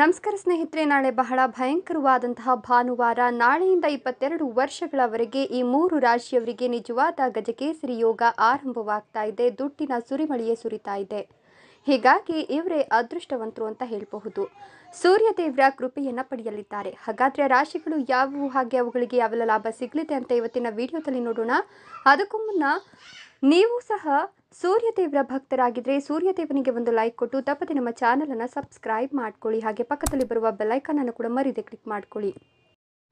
ನಮಸ್ಕಾರ ಸ್ನೇಹಿತರೆ ನಾಳೆ ಬಹಳ ಭಯಂಕರವಾದಂತಹ ಭಾನುವಾರ ನಾಳೆಯಿಂದ ಇಪ್ಪತ್ತೆರಡು ವರ್ಷಗಳವರೆಗೆ ಈ ಮೂರು ರಾಶಿಯವರಿಗೆ ನಿಜವಾದ ಗಜಕೇಸರಿ ಯೋಗ ಆರಂಭವಾಗ್ತಾ ಇದೆ ದುಡ್ಡಿನ ಸುರಿಮಳೆಯೇ ಸುರಿತಾ ಇದೆ ಹೀಗಾಗಿ ಇವರೇ ಅದೃಷ್ಟವಂತರು ಅಂತ ಹೇಳಬಹುದು ಸೂರ್ಯ ದೇವರ ಕೃಪೆಯನ್ನು ಪಡೆಯಲಿದ್ದಾರೆ ಹಾಗಾದರೆ ರಾಶಿಗಳು ಯಾವುವು ಹಾಗೆ ಅವುಗಳಿಗೆ ಯಾವೆಲ್ಲ ಲಾಭ ಸಿಗಲಿದೆ ಅಂತ ಇವತ್ತಿನ ವಿಡಿಯೋದಲ್ಲಿ ನೋಡೋಣ ಅದಕ್ಕೂ ಮುನ್ನ ನೀವು ಸಹ ಸೂರ್ಯದೇವರ ಭಕ್ತರಾಗಿದ್ದರೆ ಸೂರ್ಯದೇವನಿಗೆ ಒಂದು ಲೈಕ್ ಕೊಟ್ಟು ತಪ್ಪದೆ ನಮ್ಮ ಚಾನಲನ್ನು ಸಬ್ಸ್ಕ್ರೈಬ್ ಮಾಡ್ಕೊಳ್ಳಿ ಹಾಗೆ ಪಕ್ಕದಲ್ಲಿ ಬರುವ ಅನ್ನು ಕೂಡ ಮರೀದೆ ಕ್ಲಿಕ್ ಮಾಡ್ಕೊಳ್ಳಿ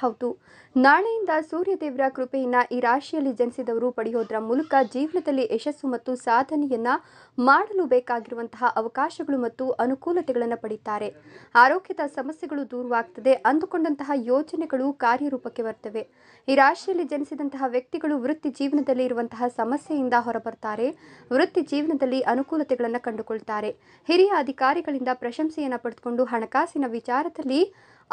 ಹೌದು ನಾಳೆಯಿಂದ ಸೂರ್ಯದೇವರ ಕೃಪೆಯನ್ನು ಈ ರಾಶಿಯಲ್ಲಿ ಜನಿಸಿದವರು ಪಡೆಯೋದ್ರ ಮೂಲಕ ಜೀವನದಲ್ಲಿ ಯಶಸ್ಸು ಮತ್ತು ಸಾಧನೆಯನ್ನು ಮಾಡಲು ಬೇಕಾಗಿರುವಂತಹ ಅವಕಾಶಗಳು ಮತ್ತು ಅನುಕೂಲತೆಗಳನ್ನು ಪಡೀತಾರೆ ಆರೋಗ್ಯದ ಸಮಸ್ಯೆಗಳು ದೂರವಾಗ್ತದೆ ಅಂದುಕೊಂಡಂತಹ ಯೋಜನೆಗಳು ಕಾರ್ಯರೂಪಕ್ಕೆ ಬರ್ತವೆ ಈ ರಾಶಿಯಲ್ಲಿ ಜನಿಸಿದಂತಹ ವ್ಯಕ್ತಿಗಳು ವೃತ್ತಿ ಜೀವನದಲ್ಲಿ ಇರುವಂತಹ ಸಮಸ್ಯೆಯಿಂದ ಹೊರಬರ್ತಾರೆ ವೃತ್ತಿ ಜೀವನದಲ್ಲಿ ಅನುಕೂಲತೆಗಳನ್ನು ಕಂಡುಕೊಳ್ತಾರೆ ಹಿರಿಯ ಅಧಿಕಾರಿಗಳಿಂದ ಪ್ರಶಂಸೆಯನ್ನು ಪಡೆದುಕೊಂಡು ಹಣಕಾಸಿನ ವಿಚಾರದಲ್ಲಿ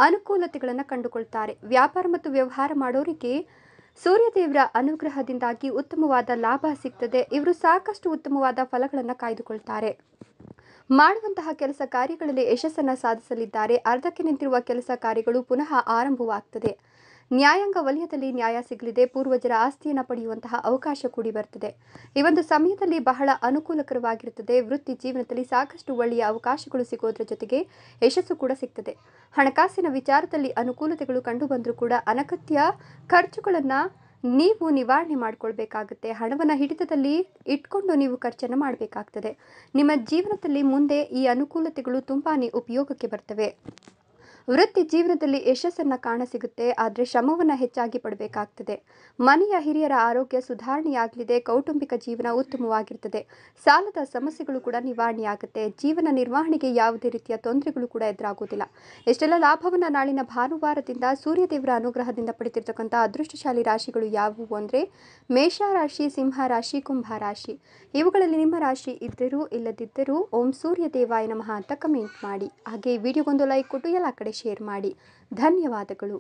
ಅನುಕೂಲತೆಗಳನ್ನು ಕಂಡುಕೊಳ್ತಾರೆ ವ್ಯಾಪಾರ ಮತ್ತು ವ್ಯವಹಾರ ಮಾಡೋರಿಗೆ ಸೂರ್ಯದೇವರ ಅನುಗ್ರಹದಿಂದಾಗಿ ಉತ್ತಮವಾದ ಲಾಭ ಸಿಗ್ತದೆ ಇವರು ಸಾಕಷ್ಟು ಉತ್ತಮವಾದ ಫಲಗಳನ್ನು ಕಾಯ್ದುಕೊಳ್ತಾರೆ ಮಾಡುವಂತಹ ಕೆಲಸ ಕಾರ್ಯಗಳಲ್ಲಿ ಯಶಸ್ಸನ್ನು ಸಾಧಿಸಲಿದ್ದಾರೆ ಅರ್ಧಕ್ಕೆ ನಿಂತಿರುವ ಕೆಲಸ ಕಾರ್ಯಗಳು ಪುನಃ ಆರಂಭವಾಗ್ತದೆ ನ್ಯಾಯಾಂಗ ವಲಯದಲ್ಲಿ ನ್ಯಾಯ ಸಿಗಲಿದೆ ಪೂರ್ವಜರ ಆಸ್ತಿಯನ್ನು ಪಡೆಯುವಂತಹ ಅವಕಾಶ ಕೂಡಿ ಬರ್ತದೆ ಈ ಒಂದು ಸಮಯದಲ್ಲಿ ಬಹಳ ಅನುಕೂಲಕರವಾಗಿರುತ್ತದೆ ವೃತ್ತಿ ಜೀವನದಲ್ಲಿ ಸಾಕಷ್ಟು ಒಳ್ಳೆಯ ಅವಕಾಶಗಳು ಸಿಗೋದ್ರ ಜೊತೆಗೆ ಯಶಸ್ಸು ಕೂಡ ಸಿಗ್ತದೆ ಹಣಕಾಸಿನ ವಿಚಾರದಲ್ಲಿ ಅನುಕೂಲತೆಗಳು ಕಂಡು ಬಂದರೂ ಕೂಡ ಅನಗತ್ಯ ಖರ್ಚುಗಳನ್ನು ನೀವು ನಿವಾರಣೆ ಮಾಡಿಕೊಳ್ಬೇಕಾಗುತ್ತೆ ಹಣವನ್ನು ಹಿಡಿತದಲ್ಲಿ ಇಟ್ಕೊಂಡು ನೀವು ಖರ್ಚನ್ನು ಮಾಡಬೇಕಾಗ್ತದೆ ನಿಮ್ಮ ಜೀವನದಲ್ಲಿ ಮುಂದೆ ಈ ಅನುಕೂಲತೆಗಳು ತುಂಬಾ ಉಪಯೋಗಕ್ಕೆ ಬರ್ತವೆ ವೃತ್ತಿ ಜೀವನದಲ್ಲಿ ಯಶಸ್ಸನ್ನು ಕಾಣಸಿಗುತ್ತೆ ಆದರೆ ಶ್ರಮವನ್ನು ಹೆಚ್ಚಾಗಿ ಪಡಬೇಕಾಗ್ತದೆ ಮನೆಯ ಹಿರಿಯರ ಆರೋಗ್ಯ ಸುಧಾರಣೆಯಾಗಲಿದೆ ಕೌಟುಂಬಿಕ ಜೀವನ ಉತ್ತಮವಾಗಿರ್ತದೆ ಸಾಲದ ಸಮಸ್ಯೆಗಳು ಕೂಡ ನಿವಾರಣೆಯಾಗುತ್ತೆ ಜೀವನ ನಿರ್ವಹಣೆಗೆ ಯಾವುದೇ ರೀತಿಯ ತೊಂದರೆಗಳು ಕೂಡ ಎದುರಾಗೋದಿಲ್ಲ ಎಷ್ಟೆಲ್ಲ ಲಾಭವನ್ನು ನಾಳಿನ ಭಾನುವಾರದಿಂದ ಸೂರ್ಯದೇವರ ಅನುಗ್ರಹದಿಂದ ಪಡೆದಿರತಕ್ಕಂಥ ಅದೃಷ್ಟಶಾಲಿ ರಾಶಿಗಳು ಯಾವುವು ಅಂದರೆ ರಾಶಿ ಸಿಂಹ ರಾಶಿ ಕುಂಭ ರಾಶಿ ಇವುಗಳಲ್ಲಿ ನಿಮ್ಮ ರಾಶಿ ಇದ್ದರೂ ಇಲ್ಲದಿದ್ದರೂ ಓಂ ಸೂರ್ಯ ನಮಃ ಅಂತ ಕಮೆಂಟ್ ಮಾಡಿ ಹಾಗೆ ವಿಡಿಯೋಗೊಂದು ಲೈಕ್ ಕೊಟ್ಟು ಎಲ್ಲ ಕಡೆ ಶೇರ್ ಮಾಡಿ ಧನ್ಯವಾದಗಳು